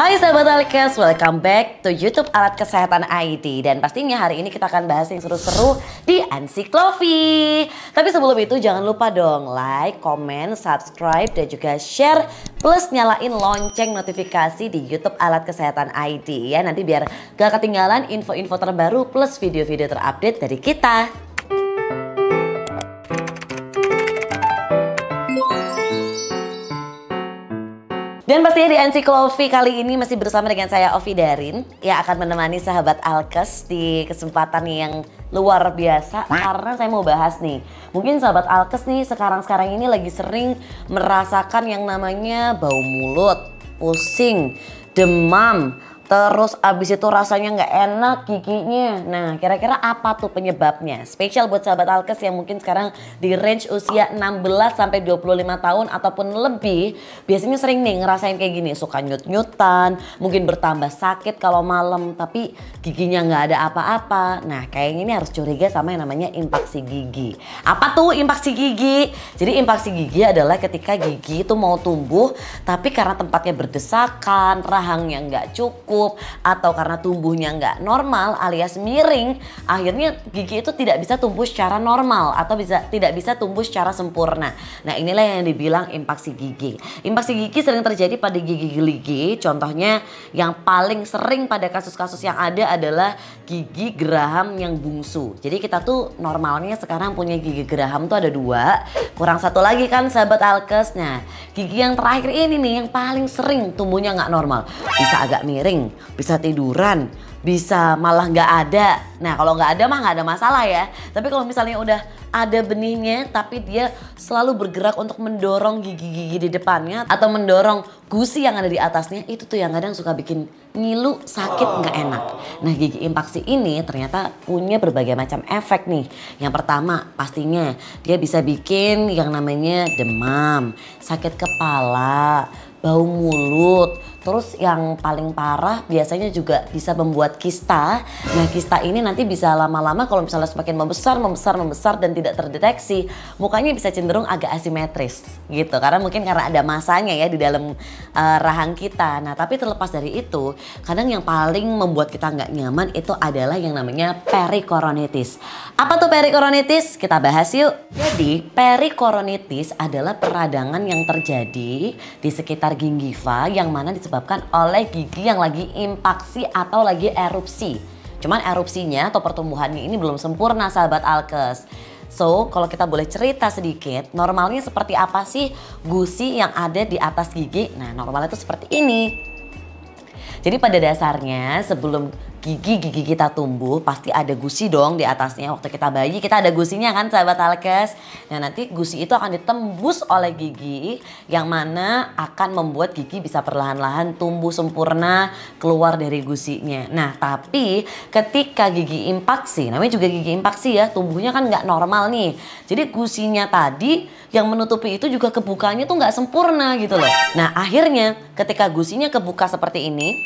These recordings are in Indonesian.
Hai sahabat Alkes, welcome back to YouTube Alat Kesehatan ID dan pastinya hari ini kita akan bahas yang seru-seru di Ansiklovi. Tapi sebelum itu jangan lupa dong like, comment, subscribe dan juga share plus nyalain lonceng notifikasi di YouTube Alat Kesehatan ID ya nanti biar gak ketinggalan info-info terbaru plus video-video terupdate dari kita. Dan pastinya di Encyclovi kali ini masih bersama dengan saya Ovi Darin yang akan menemani sahabat Alkes di kesempatan yang luar biasa karena saya mau bahas nih. Mungkin sahabat Alkes nih sekarang-sekarang ini lagi sering merasakan yang namanya bau mulut, pusing, demam, Terus abis itu rasanya nggak enak giginya. Nah kira-kira apa tuh penyebabnya? Spesial buat sahabat Alkes yang mungkin sekarang di range usia 16 sampai 25 tahun ataupun lebih. Biasanya sering nih ngerasain kayak gini. Suka nyut-nyutan, mungkin bertambah sakit kalau malam. Tapi giginya nggak ada apa-apa. Nah kayaknya ini harus curiga sama yang namanya impaksi gigi. Apa tuh impaksi gigi? Jadi impaksi gigi adalah ketika gigi itu mau tumbuh. Tapi karena tempatnya berdesakan, rahangnya nggak cukup cukup atau karena tumbuhnya nggak normal alias miring, akhirnya gigi itu tidak bisa tumbuh secara normal atau bisa tidak bisa tumbuh secara sempurna. Nah, inilah yang dibilang impaksi gigi. Impaksi gigi sering terjadi pada gigi-gigi. Contohnya yang paling sering pada kasus-kasus yang ada adalah gigi geraham yang bungsu. Jadi kita tuh normalnya sekarang punya gigi geraham tuh ada dua, kurang satu lagi kan sahabat alkes. Nah, gigi yang terakhir ini nih yang paling sering tumbuhnya nggak normal, bisa agak miring, bisa tiduran, bisa malah nggak ada. Nah kalau nggak ada mah nggak ada masalah ya. Tapi kalau misalnya udah ada benihnya tapi dia selalu bergerak untuk mendorong gigi-gigi di depannya atau mendorong gusi yang ada di atasnya itu tuh yang kadang suka bikin ngilu sakit oh. nggak enak. Nah gigi impaksi ini ternyata punya berbagai macam efek nih. Yang pertama pastinya dia bisa bikin yang namanya demam, sakit kepala, bau mulut. Terus yang paling parah biasanya juga bisa membuat kista. Nah kista ini nanti bisa lama-lama kalau misalnya semakin membesar, membesar, membesar dan tidak terdeteksi. Mukanya bisa cenderung agak asimetris gitu. Karena mungkin karena ada masanya ya di dalam uh, rahang kita. Nah, tapi terlepas dari itu, kadang yang paling membuat kita nggak nyaman itu adalah yang namanya perikoronitis. Apa tuh perikoronitis? Kita bahas yuk. Jadi, perikoronitis adalah peradangan yang terjadi di sekitar gingiva yang mana disebabkan oleh gigi yang lagi impaksi atau lagi erupsi. Cuman erupsinya atau pertumbuhannya ini belum sempurna sahabat alkes. So, kalau kita boleh cerita sedikit, normalnya seperti apa sih gusi yang ada di atas gigi? Nah, normalnya itu seperti ini. Jadi pada dasarnya sebelum gigi-gigi kita tumbuh pasti ada gusi dong di atasnya waktu kita bayi kita ada gusinya kan sahabat alkes nah nanti gusi itu akan ditembus oleh gigi yang mana akan membuat gigi bisa perlahan-lahan tumbuh sempurna keluar dari gusinya nah tapi ketika gigi impaksi namanya juga gigi impaksi ya tumbuhnya kan nggak normal nih jadi gusinya tadi yang menutupi itu juga kebukanya tuh nggak sempurna gitu loh nah akhirnya ketika gusinya kebuka seperti ini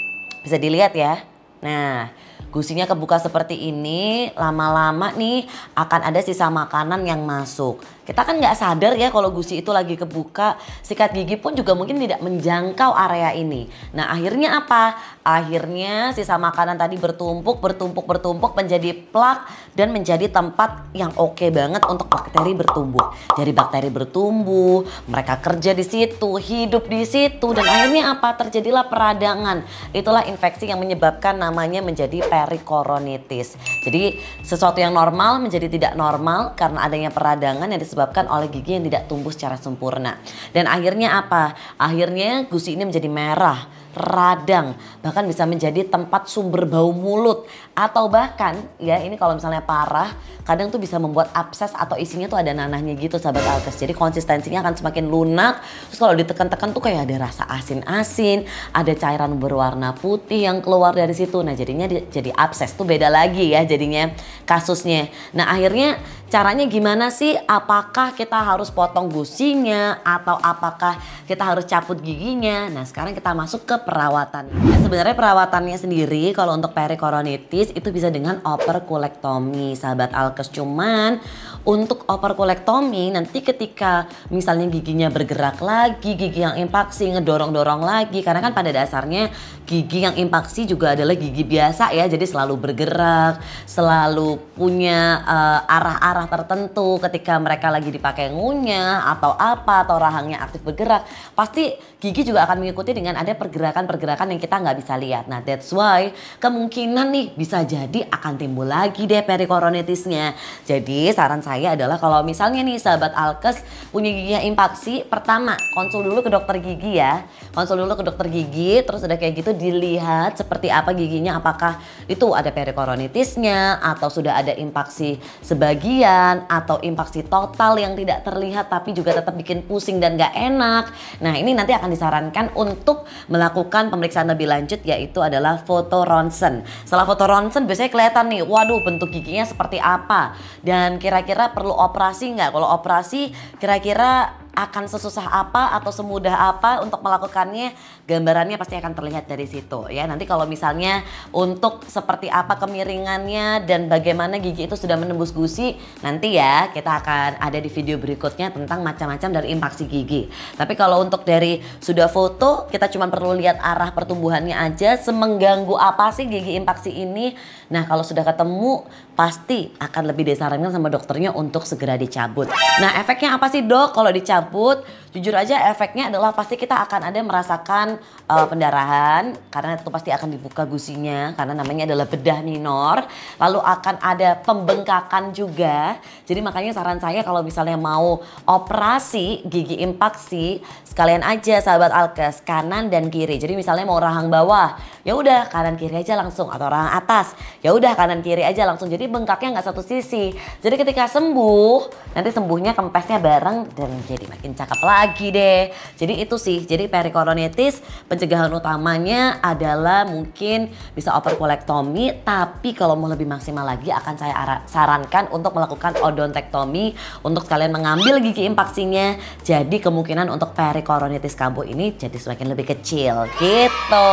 bisa dilihat ya Nah, gusinya kebuka seperti ini, lama-lama nih akan ada sisa makanan yang masuk. Kita kan nggak sadar ya kalau gusi itu lagi kebuka, sikat gigi pun juga mungkin tidak menjangkau area ini. Nah akhirnya apa? Akhirnya sisa makanan tadi bertumpuk, bertumpuk, bertumpuk menjadi plak dan menjadi tempat yang oke okay banget untuk bakteri bertumbuh. Jadi bakteri bertumbuh, mereka kerja di situ, hidup di situ, dan akhirnya apa? Terjadilah peradangan. Itulah infeksi yang menyebabkan namanya menjadi perikoronitis. Jadi sesuatu yang normal menjadi tidak normal karena adanya peradangan yang disebut disebabkan oleh gigi yang tidak tumbuh secara sempurna. Dan akhirnya apa? Akhirnya gusi ini menjadi merah, radang, bahkan bisa menjadi tempat sumber bau mulut atau bahkan ya ini kalau misalnya parah kadang tuh bisa membuat abses atau isinya tuh ada nanahnya gitu sahabat alkes. Jadi konsistensinya akan semakin lunak. Terus kalau ditekan-tekan tuh kayak ada rasa asin-asin, ada cairan berwarna putih yang keluar dari situ. Nah, jadinya jadi abses tuh beda lagi ya jadinya kasusnya. Nah, akhirnya Caranya gimana sih? Apakah kita harus potong gusinya atau apakah kita harus caput giginya? Nah, sekarang kita masuk ke perawatan. Nah, sebenarnya perawatannya sendiri kalau untuk perikoronitis itu bisa dengan operculectomy, sahabat alkes. Cuman untuk operkulektomi nanti ketika misalnya giginya bergerak lagi, gigi yang impaksi ngedorong-dorong lagi karena kan pada dasarnya gigi yang impaksi juga adalah gigi biasa ya, jadi selalu bergerak, selalu punya eh, arah-arah uh, tertentu ketika mereka lagi dipakai ngunyah atau apa atau rahangnya aktif bergerak, pasti gigi juga akan mengikuti dengan ada pergerakan-pergerakan yang kita nggak bisa lihat. Nah, that's why kemungkinan nih bisa jadi akan timbul lagi deh perikoronitisnya Jadi saran saya saya adalah kalau misalnya nih sahabat Alkes punya giginya impaksi, pertama konsul dulu ke dokter gigi ya. Konsul dulu ke dokter gigi, terus udah kayak gitu dilihat seperti apa giginya, apakah itu ada perikoronitisnya atau sudah ada impaksi sebagian atau impaksi total yang tidak terlihat tapi juga tetap bikin pusing dan gak enak. Nah ini nanti akan disarankan untuk melakukan pemeriksaan lebih lanjut yaitu adalah foto ronsen. Setelah foto ronsen biasanya kelihatan nih, waduh bentuk giginya seperti apa dan kira-kira kira-kira perlu operasi nggak? Kalau operasi kira-kira akan sesusah apa atau semudah apa untuk melakukannya gambarannya pasti akan terlihat dari situ ya nanti kalau misalnya untuk seperti apa kemiringannya dan bagaimana gigi itu sudah menembus gusi nanti ya kita akan ada di video berikutnya tentang macam-macam dari impaksi gigi tapi kalau untuk dari sudah foto kita cuma perlu lihat arah pertumbuhannya aja semengganggu apa sih gigi impaksi ini nah kalau sudah ketemu pasti akan lebih disarankan sama dokternya untuk segera dicabut. Nah efeknya apa sih dok kalau dicabut? Jujur aja efeknya adalah pasti kita akan ada merasakan uh, pendarahan karena itu pasti akan dibuka gusinya karena namanya adalah bedah minor. Lalu akan ada pembengkakan juga. Jadi makanya saran saya kalau misalnya mau operasi gigi impaksi sekalian aja sahabat alkes kanan dan kiri. Jadi misalnya mau rahang bawah ya udah kanan kiri aja langsung atau rahang atas ya udah kanan kiri aja langsung. Jadi jadi bengkaknya nggak satu sisi. Jadi ketika sembuh, nanti sembuhnya kempesnya bareng dan jadi makin cakep lagi deh. Jadi itu sih, jadi perikoronitis pencegahan utamanya adalah mungkin bisa kolektomi, tapi kalau mau lebih maksimal lagi akan saya sarankan untuk melakukan odontektomi untuk kalian mengambil gigi impaksinya. Jadi kemungkinan untuk perikoronitis kambuh ini jadi semakin lebih kecil gitu.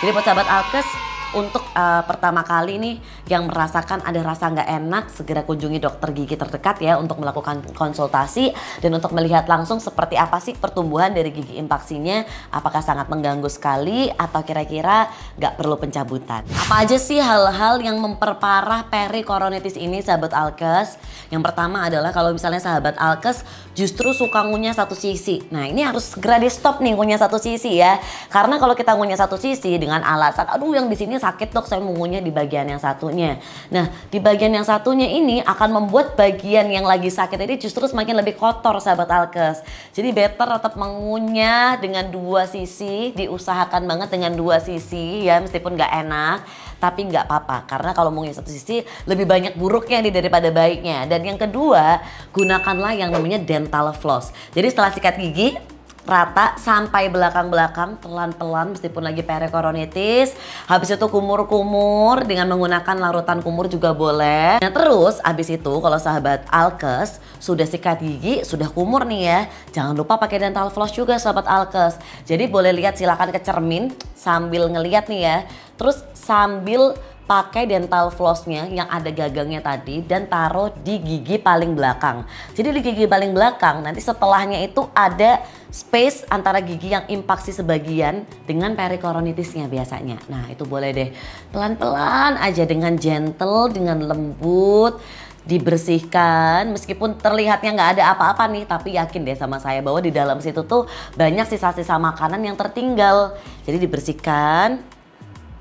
Jadi buat sahabat Alkes untuk uh, pertama kali nih yang merasakan ada rasa nggak enak segera kunjungi dokter gigi terdekat ya untuk melakukan konsultasi dan untuk melihat langsung seperti apa sih pertumbuhan dari gigi impaksinya apakah sangat mengganggu sekali atau kira-kira nggak perlu pencabutan. Apa aja sih hal-hal yang memperparah perikoronitis ini sahabat alkes? Yang pertama adalah kalau misalnya sahabat alkes justru suka ngunyah satu sisi. Nah ini harus segera di stop nih ngunyah satu sisi ya. Karena kalau kita ngunyah satu sisi dengan alasan aduh yang di sini sakit dok saya mengunyah di bagian yang satunya. Nah di bagian yang satunya ini akan membuat bagian yang lagi sakit ini justru semakin lebih kotor sahabat alkes. Jadi better tetap mengunyah dengan dua sisi, diusahakan banget dengan dua sisi ya meskipun nggak enak tapi nggak apa-apa karena kalau mengunyah satu sisi lebih banyak buruknya nih daripada baiknya dan yang kedua gunakanlah yang namanya dental floss jadi setelah sikat gigi rata sampai belakang-belakang pelan-pelan meskipun lagi perikoronitis. Habis itu kumur-kumur dengan menggunakan larutan kumur juga boleh. Nah terus habis itu kalau sahabat alkes sudah sikat gigi, sudah kumur nih ya. Jangan lupa pakai dental floss juga sahabat alkes. Jadi boleh lihat silakan ke cermin sambil ngeliat nih ya. Terus sambil pakai dental flossnya yang ada gagangnya tadi dan taruh di gigi paling belakang. Jadi di gigi paling belakang nanti setelahnya itu ada space antara gigi yang impaksi sebagian dengan perikoronitisnya biasanya. Nah itu boleh deh pelan-pelan aja dengan gentle, dengan lembut dibersihkan meskipun terlihatnya nggak ada apa-apa nih tapi yakin deh sama saya bahwa di dalam situ tuh banyak sisa-sisa makanan yang tertinggal jadi dibersihkan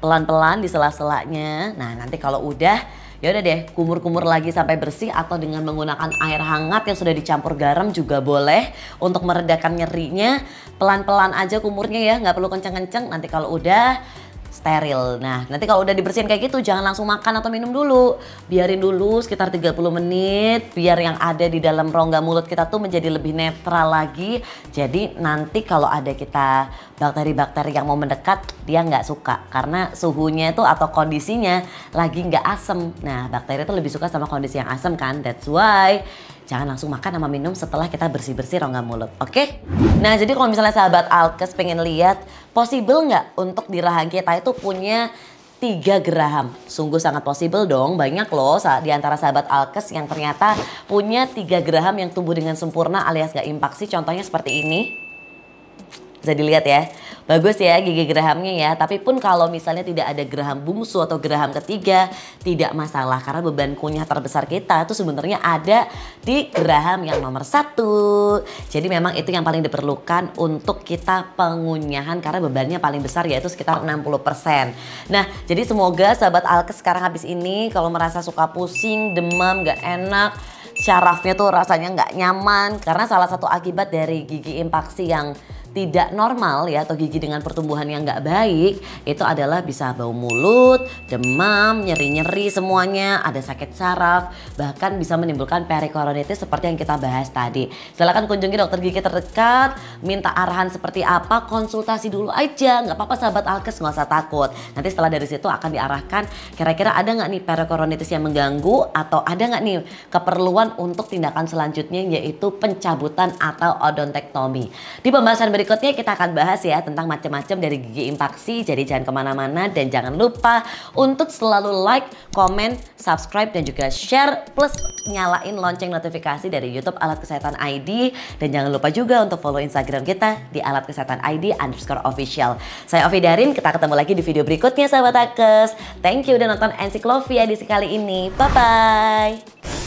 pelan-pelan di sela-selanya. Nah, nanti kalau udah ya udah deh kumur-kumur lagi sampai bersih atau dengan menggunakan air hangat yang sudah dicampur garam juga boleh untuk meredakan nyerinya pelan-pelan aja kumurnya ya nggak perlu kenceng-kenceng nanti kalau udah steril. Nah, nanti kalau udah dibersihin kayak gitu jangan langsung makan atau minum dulu. Biarin dulu sekitar 30 menit biar yang ada di dalam rongga mulut kita tuh menjadi lebih netral lagi. Jadi nanti kalau ada kita bakteri-bakteri yang mau mendekat dia nggak suka karena suhunya itu atau kondisinya lagi nggak asem. Nah, bakteri itu lebih suka sama kondisi yang asem kan. That's why jangan langsung makan sama minum setelah kita bersih-bersih rongga mulut, oke? Okay? Nah jadi kalau misalnya sahabat Alkes pengen lihat, possible nggak untuk di rahang kita itu punya tiga geraham. Sungguh sangat possible dong, banyak loh di antara sahabat Alkes yang ternyata punya tiga geraham yang tumbuh dengan sempurna alias gak impaksi. Contohnya seperti ini bisa dilihat ya. Bagus ya gigi gerahamnya ya. Tapi pun kalau misalnya tidak ada geraham bungsu atau geraham ketiga, tidak masalah karena beban kunyah terbesar kita itu sebenarnya ada di geraham yang nomor satu. Jadi memang itu yang paling diperlukan untuk kita pengunyahan karena bebannya paling besar yaitu sekitar 60%. Nah, jadi semoga sahabat Alkes sekarang habis ini kalau merasa suka pusing, demam, gak enak, syarafnya tuh rasanya nggak nyaman karena salah satu akibat dari gigi impaksi yang tidak normal ya atau gigi dengan pertumbuhan yang nggak baik itu adalah bisa bau mulut, demam, nyeri-nyeri semuanya, ada sakit saraf, bahkan bisa menimbulkan perikoronitis seperti yang kita bahas tadi. Silahkan kunjungi dokter gigi terdekat, minta arahan seperti apa, konsultasi dulu aja, nggak apa-apa sahabat alkes nggak usah takut. Nanti setelah dari situ akan diarahkan kira-kira ada nggak nih perikoronitis yang mengganggu atau ada nggak nih keperluan untuk tindakan selanjutnya yaitu pencabutan atau odontektomi. Di pembahasan berikutnya berikutnya kita akan bahas ya tentang macam-macam dari gigi impaksi. Jadi jangan kemana-mana dan jangan lupa untuk selalu like, comment, subscribe dan juga share plus nyalain lonceng notifikasi dari YouTube Alat Kesehatan ID dan jangan lupa juga untuk follow Instagram kita di Alat Kesehatan ID underscore official. Saya Ovi Darin, kita ketemu lagi di video berikutnya sahabat Akes. Thank you udah nonton Encyclopedia di sekali ini. Bye bye.